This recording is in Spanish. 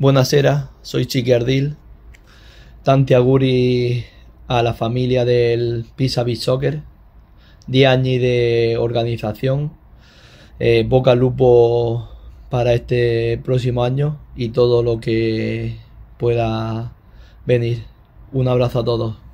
Buenasera, soy Chiqui Ardil. Tanti auguri a la familia del Pisa Beach Soccer. 10 años de organización. Eh, boca Lupo para este próximo año y todo lo que pueda venir. Un abrazo a todos.